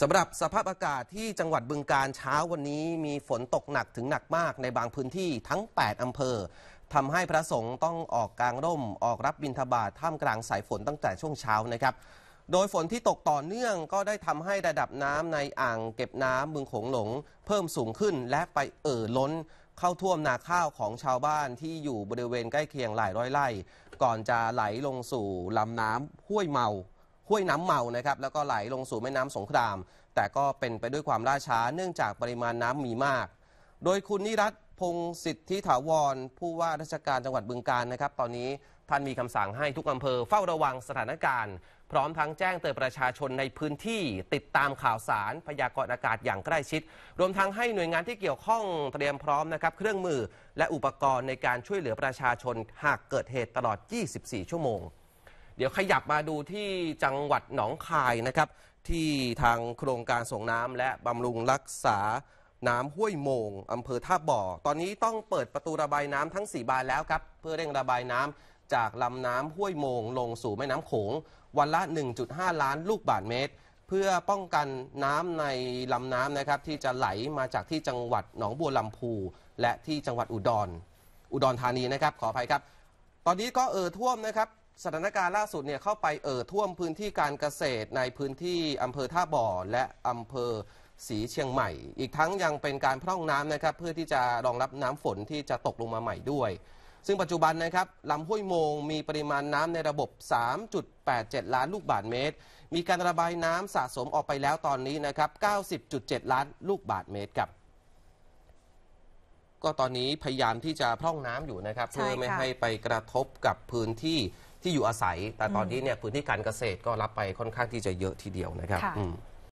สำหรับสภาพอากาศที่จังหวัดบึงการเช้าวันนี้ มีฝนตกหนักถึงหนักมากในบางพื้นที่ทั้ง 8อำเภอทำให้พระสงฆ์ต้องออกกลางร่ม ออกรับบิณฑบาตท่ามกลางสายฝนตั้งแต่ช่วงเช้านะครับโดยฝนที่ตกต่อเนื่องก็ได้ทำให้ระดับน้ำในอ่าง เก็บน้ำบึงโขงหลง เพิ่มสูงขึ้นและไปเอ่อล้น เข้าท่วมนาข้าวของชาวบ้านที่อยู่บริเวณใกล้เคียงหลายร้อยไร่ ก่อนจะไหลลงสู่ลำน้ำห้วยเมาห้วยน้ำเมานะครับแล้วก็ไหลลงสู่แม่น้ำสงคราม แต่ก็เป็นไปด้วยความล่าช้าเนื่องจากปริมาณน้ำมีมาก โดยคุณนิรัตพงศสิทธิถาวร ผู้ว่าราชการจังหวัดบึงการนะครับ ตอนนี้ท่านมีคำสั่งให้ทุกอำเภอเฝ้าระวังสถานการณ์พร้อมทั้งแจ้งเตือนประชาชนในพื้นที่ติดตามข่าวสาร พยากรณ์อากาศอย่างใกล้ชิด รวมทั้งให้หน่วยงานที่เกี่ยวข้องเตรียมพร้อมนะครับเครื่องมือและอุปกรณ์ในการช่วยเหลือประชาชนหากเกิดเหตุตลอด 24 ชั่วโมงเดี๋ยวขยับมาดูที่จังหวัดหนองคายนะครับ ที่ทางโครงการส่งน้ำและบำรุงรักษาน้ำห้วย โมง อำเภอท่าบ่อตอนนี้ต้องเปิดประตูระบายน้ำทั้ง 4 บานแล้วครับ เพื่อเร่งระบายน้ำจากลำน้ำห้วยโมง ลงสู่แม่น้ำโขงวันละ 1.5 ล้านลูกบาทเมตรเพื่อป้องกันน้ำในลำน้ำนะครับ ที่จะไหลมาจากที่จังหวัดหนองบัวลำพูและที่จังหวัดอุดร อุดรธานีนะครับ ขออภัยครับ ตอนนี้ก็เอ่อท่วมนะครับสถานการณ์ล่าสุดเนี่ยเข้าไปเอ่อท่วมพื้นที่การเกษตรในพื้นที่อำเภอท่าบ่อและอำเภอสีเชียงใหม่ อีกทั้งยังเป็นการพร่องน้ำนะครับเพื่อที่จะรองรับน้ำฝนที่จะตกลงมาใหม่ด้วย ซึ่งปัจจุบันนะครับลำห้วยโมงมีปริมาณน้ำในระบบ 3.87 ล้านลูกบาทเมตร มีการระบายน้ำสะสมออกไปแล้วตอนนี้นะครับ90.7 ล้านลูกบาทเมตรครับ ก็ตอนนี้พยายามที่จะพร่องน้ำอยู่นะครับ เพื่อไม่ให้ไปกระทบกับพื้นที่ที่อยู่อาศัย แต่ตอนนี้เนี่ยพื้นที่การเกษตรก็รับไปค่อนข้างที่จะเยอะทีเดียวนะครับ